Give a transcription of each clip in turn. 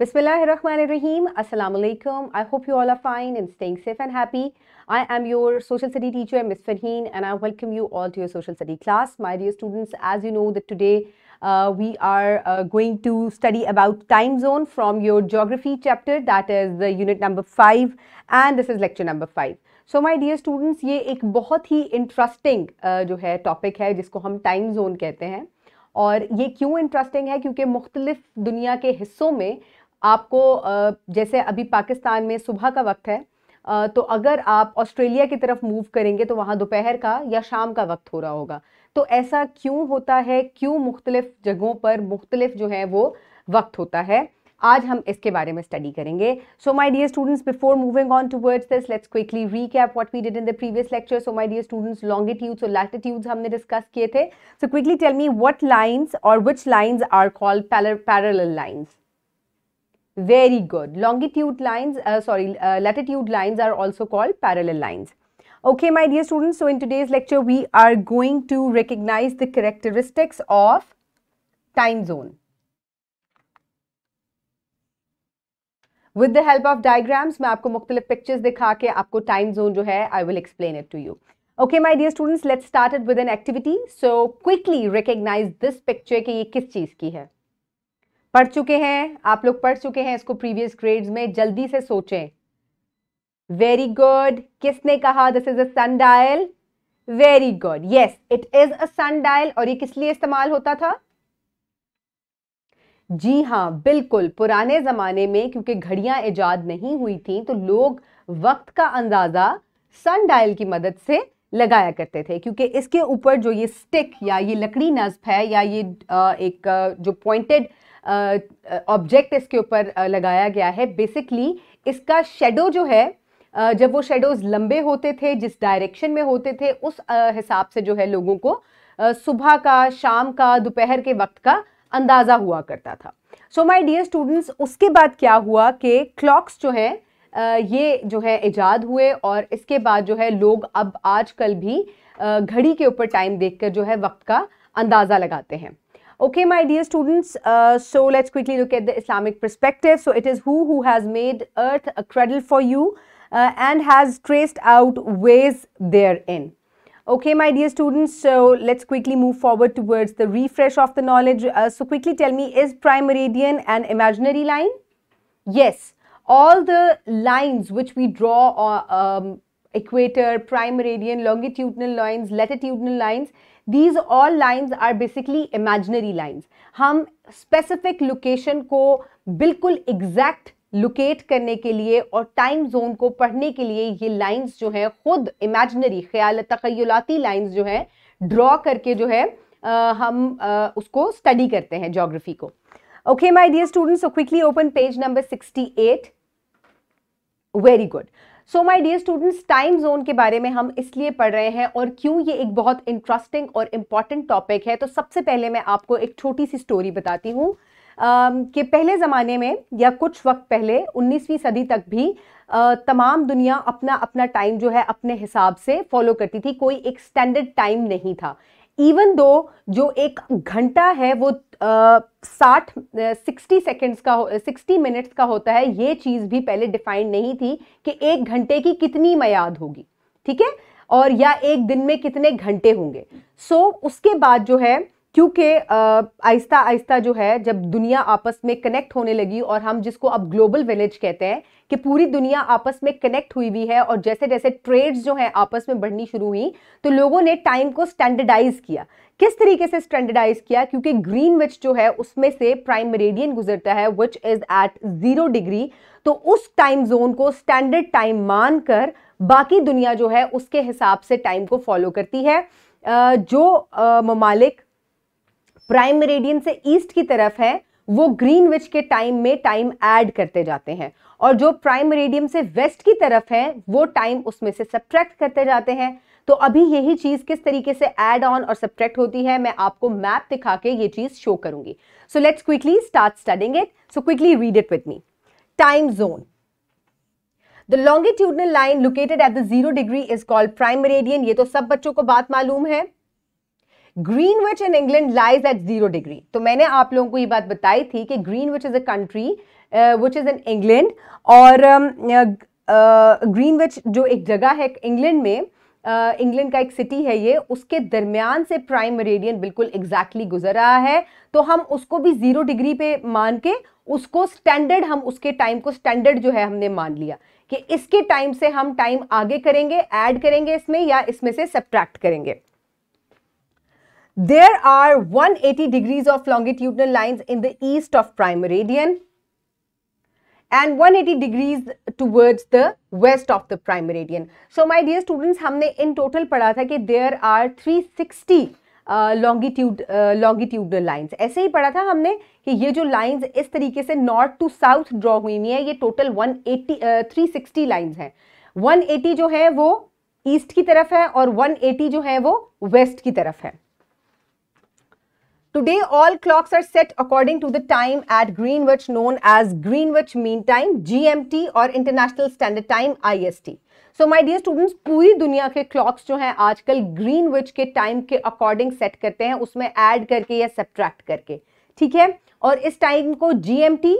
बिस्मिल्लाम अल्लाम I hope you all are fine and staying safe and happy I am your social study teacher miss Farheen and I welcome you all to your social study class my dear students as you know that today we are going to study about time zone from your geography chapter that is the unit number five and this is lecture number five so my dear students ये एक बहुत ही interesting uh, जो है topic है जिसको हम time zone कहते हैं और ये क्यों इंटरेस्टिंग है क्योंकि मुख्तलिफ दुनिया के हिस्सों में आपको जैसे अभी पाकिस्तान में सुबह का वक्त है तो अगर आप ऑस्ट्रेलिया की तरफ मूव करेंगे तो वहाँ दोपहर का या शाम का वक्त हो रहा होगा तो ऐसा क्यों होता है क्यों मुख्तलिफ जगहों पर मुख्तलिफ जो है वो वक्त होता है आज हम इसके बारे में स्टडी करेंगे so my dear students before moving on towards this let's quickly recap what we did in the previous lecture so my dear students longitudes और लैटिट्यूड्स हमने डिस्कस किए थे so quickly tell me what lines और which lines are called parallel lines very good longitude lines uh, sorry uh, latitude lines are also called parallel lines okay my dear students so in today's lecture we are going to recognize the characteristics of time zone with the help of diagrams main aapko mukhtalif pictures dikha ke aapko time zone i will explain it to you okay my dear students let's start it with an activity so quickly recognize this picture ki ye kis पढ़ चुके हैं आप लोग पढ़ चुके हैं इसको previous grades में जल्दी से सोचें वेरी गुड किसने कहा this is a sundial very good yes it is a sundial और ये किस लिए इस्तेमाल होता था जी हाँ बिल्कुल पुराने ज़माने में क्योंकि घड़ियां इजाद नहीं हुई थी तो लोग वक्त का अंदाज़ा सन डायल की मदद से लगाया करते थे क्योंकि इसके ऊपर जो ये स्टिक या ये लकड़ी नस्ब है या ये एक जो पॉइंटेड ऑब्जेक्ट इसके ऊपर लगाया गया है बेसिकली इसका शेडो जो है जब वो शेडोज़ लंबे होते थे जिस डायरेक्शन में होते थे उस हिसाब से जो है लोगों को सुबह का शाम का दोपहर के वक्त का अंदाज़ा हुआ करता था सो माय डियर स्टूडेंट्स उसके बाद क्या हुआ कि क्लॉक्स जो है ये जो है इजाद हुए और इसके बाद जो है लोग अब आजकल भी घड़ी के ऊपर टाइम देखकर जो है वक्त का अंदाज़ा लगाते हैं Okay, my dear students, uh, so let's quickly look at the Islamic perspective. So it is who who has made earth a cradle for you uh, and has traced out ways therein. Okay, my dear students, so let's quickly move forward towards the refresh of the knowledge. Uh, so quickly tell me, is prime meridian an imaginary line? Yes, all the lines which we draw, uh, um, equator, prime meridian, longitudinal lines, latitudinal lines, these all lines are basically imaginary lines हम specific location को बिल्कुल exact locate करने के लिए और time zone को पढ़ने के लिए ये लाइन्स जो है खुद इमेजनरी ख्याल तखयलाती लाइन्स जो है ड्रॉ करके जो है आ, हम आ, उसको स्टडी करते हैं जोग्राफी को okay my dear students quickly open page number sixty eight very good so my dear students time zone के बारे में हम इसलिए पढ़ रहे हैं और क्यों ये एक बहुत इंटरेस्टिंग और इम्पॉर्टेंट टॉपिक है तो सबसे पहले मैं आपको एक छोटी सी स्टोरी बताती हूँ कि पहले ज़माने में या कुछ वक्त पहले 19वीं सदी तक भी तमाम दुनिया अपना अपना टाइम जो है अपने हिसाब से फॉलो करती थी कोई एक स्टैंडर्ड टाइम नहीं था इवन दो जो एक घंटा है वो साठ सिक्सटी सेकेंड्स का सिक्सटी मिनट्स का होता है ये चीज़ भी पहले डिफाइंड नहीं थी कि एक घंटे की कितनी मयाद होगी ठीक है और या एक दिन में कितने घंटे होंगे सो so, उसके बाद जो है क्योंकि आहिस्ता आहिस्ता जो है जब दुनिया आपस में कनेक्ट होने लगी और हम जिसको अब ग्लोबल विलेज कहते हैं कि पूरी दुनिया आपस में कनेक्ट हुई हुई है और जैसे जैसे ट्रेड्स जो हैं आपस में बढ़नी शुरू हुई तो लोगों ने टाइम को स्टैंडर्डाइज किया किस तरीके से स्टैंडर्डाइज किया क्योंकि ग्रीन विच जो है उसमें से प्राइम मेरेडियन गुजरता है which is at zero degree तो उस टाइम जोन को स्टैंडर्ड टाइम मानकर बाकी दुनिया जो है उसके हिसाब से टाइम को फॉलो करती है जो ममालिक प्राइम मेरेडियन से ईस्ट की तरफ है वो ग्रीन विच के टाइम में टाइम ऐड करते जाते हैं और जो प्राइम मेरिडियम से वेस्ट की तरफ है वो टाइम उसमें से सब्ट्रैक्ट करते जाते हैं तो अभी यही चीज़ किस तरीके से एड ऑन और सब्ट्रैक्ट होती है मैं आपको मैप दिखा के ये चीज़ शो करूंगी so let's quickly start studying it so quickly read it with me time zone the longitudinal line located at the zero degree is called prime meridian ये तो सब बच्चों को बात मालूम है Greenwich in England lies at zero degree तो मैंने आप लोगों को ये बात बताई थी कि Greenwich is a country which is in England और ग्रीनविच um, uh, uh, जो एक जगह है इंग्लैंड में इंग्लैंड uh, का एक सिटी है ये उसके दरमियान से प्राइम रेडियन बिल्कुल एग्जैक्टली गुजर रहा है तो हम उसको भी ज़ीरो डिग्री पे मान के उसको स्टैंडर्ड हम उसके टाइम को स्टैंडर्ड जो है हमने मान लिया कि इसके टाइम से हम टाइम आगे करेंगे ऐड करेंगे इसमें या इसमें से सब्ट्रैक्ट करेंगे There are 180 degrees of longitudinal lines in the east of prime meridian and 180 degrees towards the west of the prime meridian. So my dear students, humne in total padha tha ki there are 360 longitude longitudinal lines ऐसे ही पढ़ा था हमने कि ये जो lines इस तरीके से नॉर्थ टू साउथ ड्रॉ हुई हुई है ये टोटल 180 uh, 360 लाइंस हैं 180 जो है वो ईस्ट की तरफ है और 180 जो है वो वेस्ट की तरफ है Today, all clocks are set according to the time at Greenwich known as Greenwich Mean Time, GMT or International Standard Time, IST. So my dear students पूरी दुनिया के क्लॉक्स जो हैं आजकल ग्रीन विच के टाइम के अकॉर्डिंग सेट करते हैं उसमें ऐड करके या सब्ट्रैक्ट करके ठीक है और इस टाइम को G M T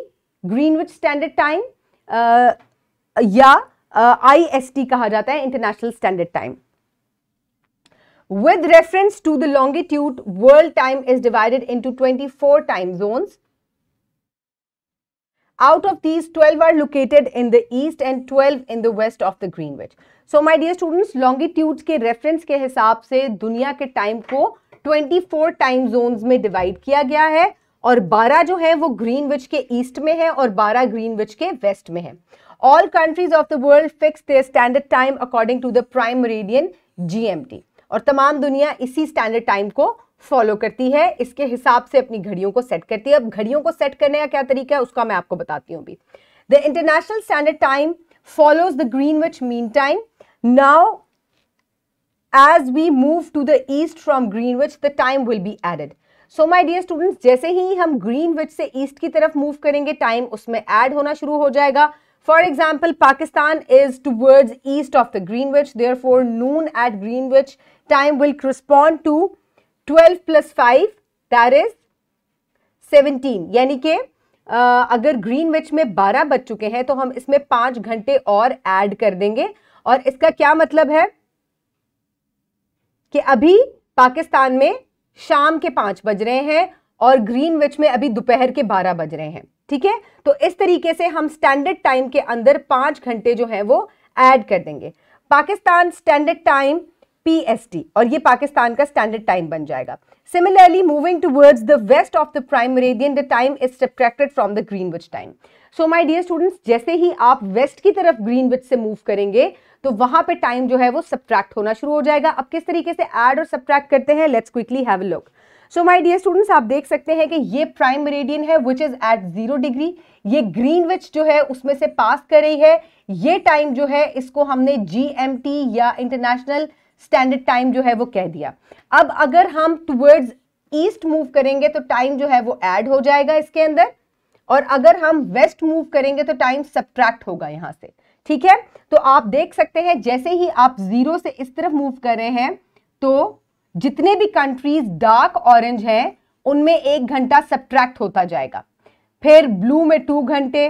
Greenwich standard time या आई एस टी कहा जाता है international standard time With reference to the longitude, world time is divided into 24 time zones. Out of these, 12 are located in the east and 12 in the west of the Greenwich. So, my dear students, longitudes के reference के हिसाब से दुनिया के time को 24 time zones में divide किया गया है और 12 जो है वो ग्रीनविच के ईस्ट में है और 12 ग्रीनविच के वेस्ट में है all countries of the world fix their standard time according to the prime meridian GMT और तमाम दुनिया इसी स्टैंडर्ड टाइम को फॉलो करती है इसके हिसाब से अपनी घड़ियों को सेट करती है अब घड़ियों को सेट करने का क्या तरीका है उसका मैं आपको बताती हूँ भी the international standard time the Greenwich mean time now as we move to the east from Greenwich the time will be added so my dear students जैसे ही हम ग्रीन विच से ईस्ट की तरफ मूव करेंगे time उसमें add होना शुरू हो जाएगा For example, Pakistan is towards east of the Greenwich. Therefore, noon at Greenwich time will correspond to 12 plus 5 that is 17. यानी कि अगर ग्रीनविच में 12 बज चुके हैं तो हम इसमें पाँच घंटे और ऐड कर देंगे और इसका क्या मतलब है कि अभी पाकिस्तान में शाम के पाँच बज रहे हैं और ग्रीनविच में अभी दोपहर के बारह बज रहे हैं ठीक है तो इस तरीके से हम स्टैंडर्ड टाइम के अंदर पांच घंटे जो है वो ऐड कर देंगे पाकिस्तान स्टैंडर्ड टाइम पीएसटी और ये पाकिस्तान का स्टैंडर्ड टाइम बन जाएगा similarly moving towards the west of the prime meridian the time is subtracted from the which time so my dear students जैसे ही आप वेस्ट की तरफ विच से मूव करेंगे तो वहां पे टाइम जो है वो सब्ट्रैक्ट होना शुरू हो जाएगा अब किस तरीके से एड और सब्ट्रैक्ट करते हैं let's quickly have look so my dear students आप देख सकते हैं कि ये प्राइम मेरेडियन है which is at zero degree ये ग्रीन विच जो है उसमें से पास कर रही है ये टाइम जो है इसको हमने जी या इंटरनेशनल स्टैंडर्ड टाइम जो है वो कह दिया अब अगर हम टूवर्ड्स ईस्ट मूव करेंगे तो टाइम जो है वो एड हो जाएगा इसके अंदर और अगर हम वेस्ट मूव करेंगे तो टाइम सब्ट्रैक्ट होगा यहाँ से ठीक है तो आप देख सकते हैं जैसे ही आप जीरो से इस तरफ मूव कर रहे हैं तो जितने भी कंट्रीज डार्क ऑरेंज हैं उनमें एक घंटा सब्ट्रैक्ट होता जाएगा फिर ब्लू में टू घंटे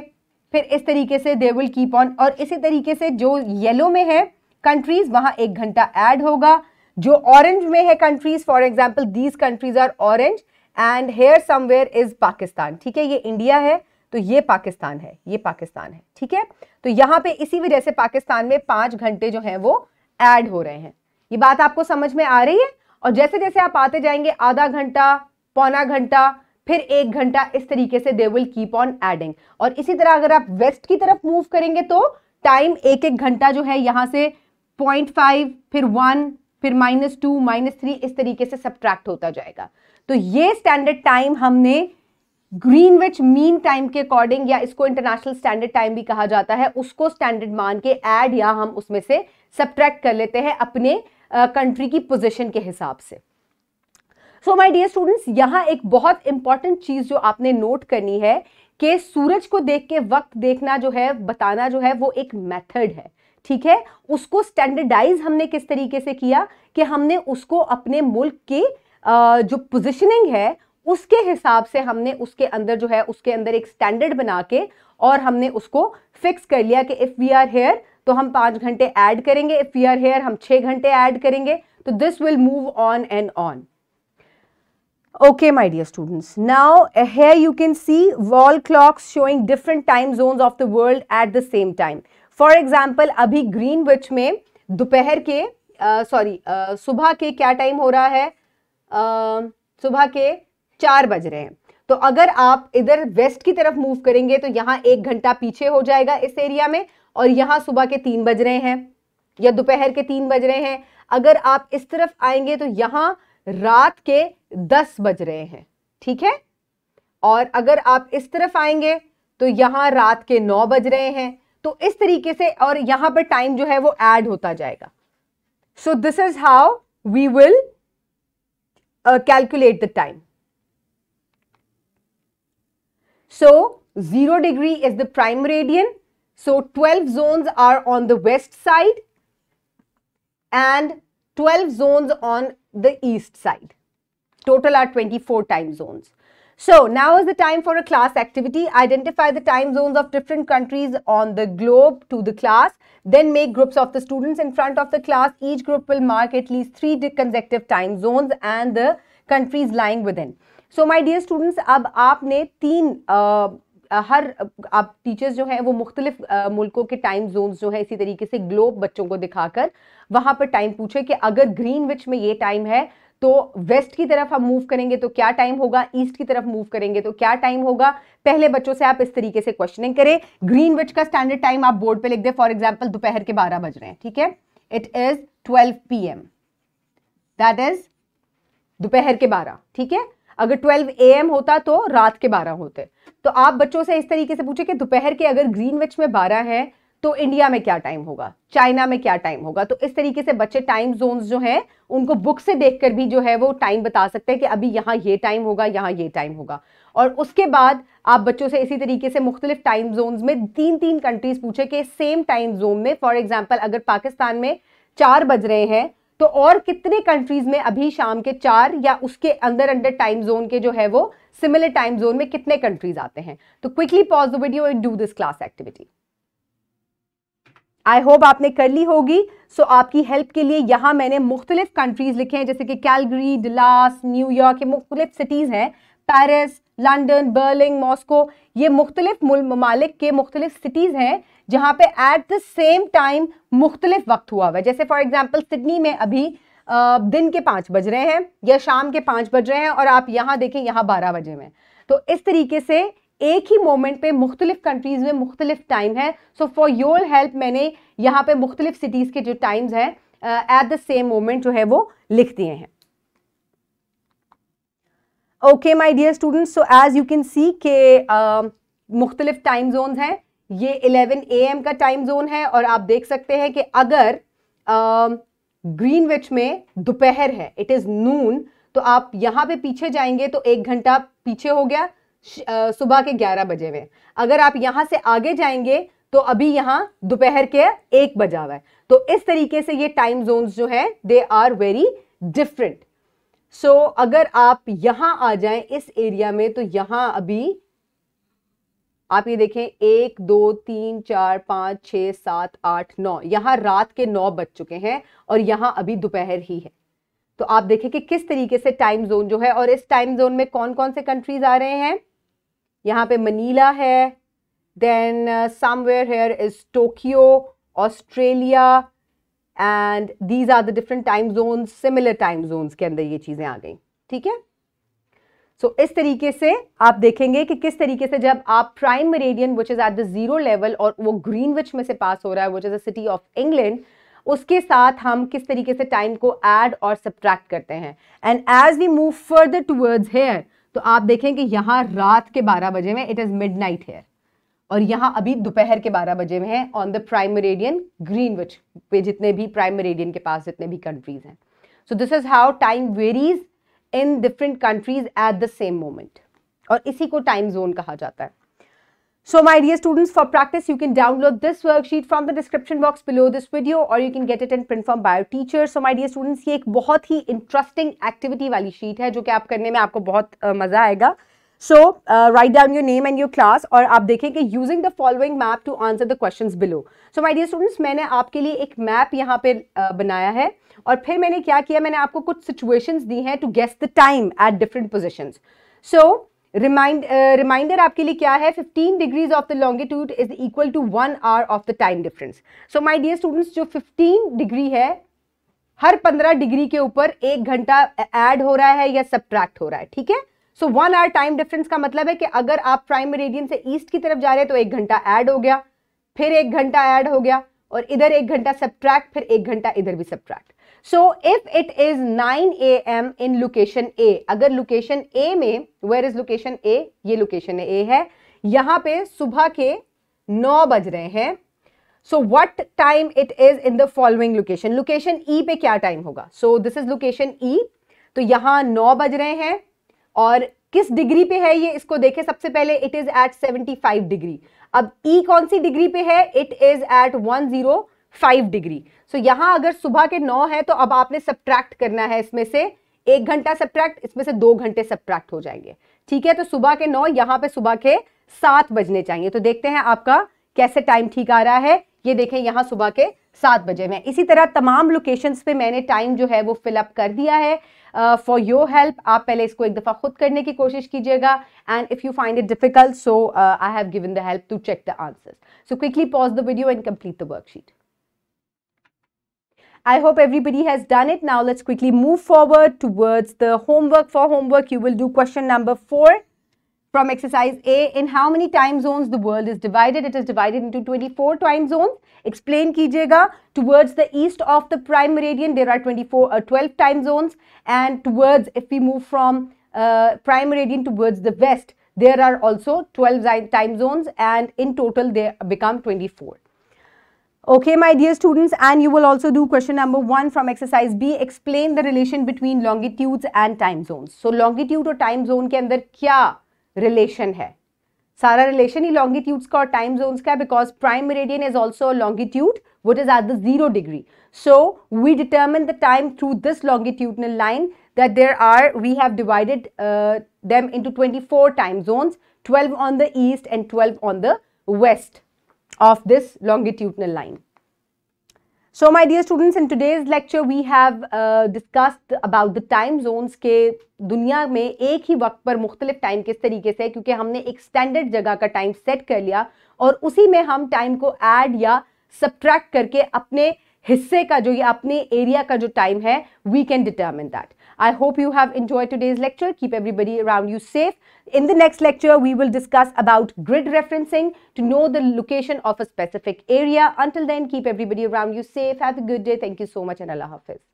फिर इस तरीके से दे विल कीप ऑन और इसी तरीके से जो येलो में है कंट्रीज वहाँ एक घंटा ऐड होगा जो ऑरेंज में है countries for example these countries are orange and here somewhere is Pakistan ठीक है ये इंडिया है तो ये पाकिस्तान है ये पाकिस्तान है ठीक है तो यहां पे इसी वजह से पाकिस्तान में पांच घंटे जो हैं वो ऐड हो रहे हैं ये बात आपको समझ में आ रही है और जैसे जैसे आप आते जाएंगे आधा घंटा पौना घंटा फिर एक घंटा इस तरीके से they will keep on adding और इसी तरह अगर आप वेस्ट की तरफ मूव करेंगे तो टाइम एक एक घंटा जो है यहां से पॉइंट फाइव फिर वन फिर माइनस टू माइनस थ्री इस तरीके से सब्ट्रैक्ट होता जाएगा तो ये स्टैंडर्ड टाइम हमने ग्रीनविच मीन टाइम के अकॉर्डिंग या इसको इंटरनेशनल स्टैंडर्ड टाइम भी कहा जाता है उसको स्टैंडर्ड मान के ऐड या हम उसमें से सब्ट्रैक्ट कर लेते हैं अपने कंट्री की पोजीशन के हिसाब से सो माय डियर स्टूडेंट्स यहाँ एक बहुत इंपॉर्टेंट चीज़ जो आपने नोट करनी है कि सूरज को देख के वक्त देखना जो है बताना जो है वो एक मेथड है ठीक है उसको स्टैंडर्डाइज हमने किस तरीके से किया कि हमने उसको अपने मुल्क के जो पोजिशनिंग है उसके हिसाब से हमने उसके अंदर जो है उसके अंदर एक स्टैंडर्ड बना के और हमने उसको फिक्स कर लिया कि इफ़ वी आर हेयर तो हम पांच घंटे ऐड करेंगे फियर हेयर हम छः घंटे ऐड करेंगे तो this will move on and on okay my dear students now here you can see wall clocks showing different time zone of the world at the same time for example अभी Greenwich में दोपहर के sorry uh, uh, सुबह के क्या time हो रहा है uh, सुबह के चार बज रहे हैं तो अगर आप इधर वेस्ट की तरफ मूव करेंगे तो यहां एक घंटा पीछे हो जाएगा इस एरिया में और यहाँ सुबह के तीन बज रहे हैं या दोपहर के तीन बज रहे हैं अगर आप इस तरफ आएंगे तो यहाँ रात के दस बज रहे हैं ठीक है और अगर आप इस तरफ आएंगे तो यहाँ रात के नौ बज रहे हैं तो इस तरीके से और यहाँ पर टाइम जो है वो ऐड होता जाएगा so this is how we will calculate the time so zero degree is the prime radian So 12 zones are on the west side and 12 zones on the east side. Total are 24 time zones. So now is the time for a class activity. Identify the time zones of different countries on the globe to the class. Then make groups of the students in front of the class. Each group will mark at least three consecutive time zones and the countries lying within. So my dear students, ab आपने तीन uh, हर आप teachers जो हैं वो मुख्तलिफ मुल्कों के time zones जो है इसी तरीके से ग्लोब बच्चों को दिखाकर वहां पर टाइम पूछे कि अगर ग्रीन विच में ये टाइम है तो वेस्ट की तरफ हम मूव करेंगे तो क्या टाइम होगा ईस्ट की तरफ मूव करेंगे तो क्या टाइम होगा पहले बच्चों से आप इस तरीके से क्वेश्चनिंग करें ग्रीन विच का स्टैंडर्ड टाइम आप बोर्ड पर लिख दे फॉर एग्जाम्पल दोपहर के बारह बज रहे हैं ठीक है it is twelve P M that is दोपहर के बारह ठीक है अगर 12 एम होता तो रात के 12 होते तो आप बच्चों से इस तरीके से पूछे कि दोपहर के अगर विच में 12 है तो इंडिया में क्या टाइम होगा चाइना में क्या टाइम होगा तो इस तरीके से बच्चे टाइम जोन्स जो हैं उनको बुक से देखकर भी जो है वो टाइम बता सकते हैं कि अभी यहाँ ये टाइम होगा यहाँ ये टाइम होगा और उसके बाद आप बच्चों से इसी तरीके से मुख्तलिफ टाइम जोन्स में तीन तीन कंट्रीज पूछे कि सेम टाइम जोन में फॉर एग्जाम्पल अगर पाकिस्तान में चार बज रहे हैं तो और कितने कंट्रीज में अभी शाम के चार या उसके अंदर अंडर टाइम जोन के जो है वो सिमिलर टाइम जोन में कितने कंट्रीज आते हैं तो quickly pause the video and do this class activity I hope आपने कर ली होगी सो so, आपकी हेल्प के लिए यहां मैंने मुख्तलिफ कंट्रीज लिखे हैं जैसे कि कैलगरी डिलास न्यूयॉर्क ये मुख्तलिफ सिटीज़ हैं पेरिस लंदन बर्लिंग मॉस्को ये मुख्तलिफ ममालिक के मुख्तलिफ सिटीज़ हैं जहाँ पे एट द सेम टाइम मुख्तलिफ वक्त हुआ हुआ है जैसे फॉर एग्जांपल सिडनी में अभी आ, दिन के पाँच बज रहे हैं या शाम के पाँच बज रहे हैं और आप यहाँ देखें यहाँ बारह बजे में तो इस तरीके से एक ही मोमेंट पे मुख्तलिफ कंट्रीज़ में मुख्तलिफ टाइम है सो फॉर योर हेल्प मैंने यहाँ पे मुख्तलिफ सिटीज़ के जो टाइम्स हैं एट द सेम मोमेंट जो है वो लिख दिए हैं okay my dear students so as you can see के मुख्तलिफ टाइम जोन हैं ये इलेवन ए एम का टाइम जोन है और आप देख सकते हैं कि अगर ग्रीन um, uh, में दोपहर है इट इज़ नून तो आप यहाँ पे पीछे जाएंगे तो एक घंटा पीछे हो गया uh, सुबह के ग्यारह बजे में अगर आप यहाँ से आगे जाएंगे तो अभी यहाँ दोपहर के एक बजा हुआ है तो इस तरीके से ये टाइम जोन जो है they are very different so so, अगर आप यहां आ जाएं इस एरिया में तो यहां अभी आप ये देखें एक दो तीन चार पाँच छ सात आठ नौ यहाँ रात के नौ बज चुके हैं और यहाँ अभी दोपहर ही है तो आप देखें कि किस तरीके से टाइम जोन जो है और इस टाइम जोन में कौन कौन से कंट्रीज आ रहे हैं यहाँ पे मनीला है then somewhere here is Tokyo Australia and these are the different time zone similar time zone के अंदर ये चीज़ें आ गई ठीक है सो so, इस तरीके से आप देखेंगे कि किस तरीके से जब आप prime meridian which is at the zero level और वो ग्रीन विच में से पास हो रहा है विच इज़ अटी ऑफ इंग्लैंड उसके साथ हम किस तरीके से टाइम को एड और सब्ट्रैक्ट करते हैं and as we move further towards here तो आप देखें कि यहाँ रात के 12 बजे में it is midnight here और यहाँ अभी दोपहर के बारह बजे में है on the prime radian Greenwich पे जितने भी प्राइम रेडियन के पास जितने भी कंट्रीज हैं so this is how time varies in different countries at the same moment और इसी को टाइम जोन कहा जाता है so my dear students for practice you can download this worksheet from the description box below this video और you can get it and print from bio teacher so my dear students ये एक बहुत ही interesting activity वाली sheet है जो कि आप करने में आपको बहुत uh, मजा आएगा so write down your name and your class और आप देखें कि using the following map to answer the question below so my dear students मैंने आपके लिए एक मैप यहाँ पे uh, बनाया है और फिर मैंने क्या किया मैंने आपको कुछ सिचुएशंस दी हैं to guest the time at different positions so remind reminder आपके लिए क्या है 15 degrees of the longitude is equal to one hour of the time difference so my dear students जो 15 डिग्री है हर 15 डिग्री के ऊपर एक घंटा एड हो रहा है या सब्ट्रैक्ट हो रहा है ठीक है so one hour time difference का मतलब है कि अगर आप प्राइम मेरेडियन से ईस्ट की तरफ जा रहे हैं तो एक घंटा ऐड हो गया फिर एक घंटा ऐड हो गया और इधर एक घंटा सब्ट्रैक्ट फिर एक घंटा इधर भी subtract so if it is 9 A M in location A अगर लोकेशन ए में वेयर इज लोकेशन ए ये लोकेशन ए है यहां पे सुबह के नौ बज रहे हैं so what time it is in the following location location E पे क्या टाइम होगा so this is location E तो यहां नौ बज रहे हैं और किस डिग्री पे है ये इसको देखें सबसे पहले इट इज एट 75 डिग्री अब ई e कौन सी डिग्री पे है it is at 105 degree so so, यहाँ अगर सुबह के नौ है तो अब आपने सब्ट्रैक्ट करना है इसमें से एक घंटा सब्ट्रैक्ट इसमें से दो घंटे सब्ट्रैक्ट हो जाएंगे ठीक है तो सुबह के नौ यहां पे सुबह के सात बजने चाहिए तो देखते हैं आपका कैसे टाइम ठीक आ रहा है ये देखें यहां सुबह के सात बजे में इसी तरह तमाम लोकेशंस पे मैंने टाइम जो है वो फिलअप कर दिया है फॉर योर हेल्प आप पहले इसको एक दफ़ा खुद करने की कोशिश कीजिएगा and if you find it difficult so I have given the help to check the answers so quickly pause the video and complete the worksheet I hope everybody has done it. Now let's quickly move forward towards the homework. For homework, you will do question number four from exercise A. In how many time zones the world is divided? It is divided into 24 time zones. Explain कीजिएगा towards the east of the prime meridian there are twenty four twelve time zones and towards if we move from prime meridian towards the west there are also twelve time time and in total total become twenty four okay my dear students and you will also do question number 1 from exercise b explain the relation between longitudes and time zones so longitude or time zone ke andar kya relation hai सारा relation ही longitudes का और time zones का because prime meridian is also longitude what is at the zero degree so we determine the time through this longitudinal line that there are we have divided them into twenty four time zones twelve on the east and twelve on the west of this longitudinal line so my dear students in today's lecture we have discussed about the time zones के दुनिया में एक ही वक्त पर मुख्तलिफ time किस तरीके से क्योंकि हमने एक स्टैंडर्ड जगह का टाइम सेट कर लिया और उसी में हम टाइम को ऐड या सब्ट्रैक्ट करके अपने हिस्से का जो ये अपने एरिया का जो टाइम है we can determine that I hope you have enjoy today's lecture keep everybody around you safe in the next lecture we will discuss about grid referencing to know the location of a specific area until then keep everybody around you safe have a good day thank you so much and अल्लाह हाफिज़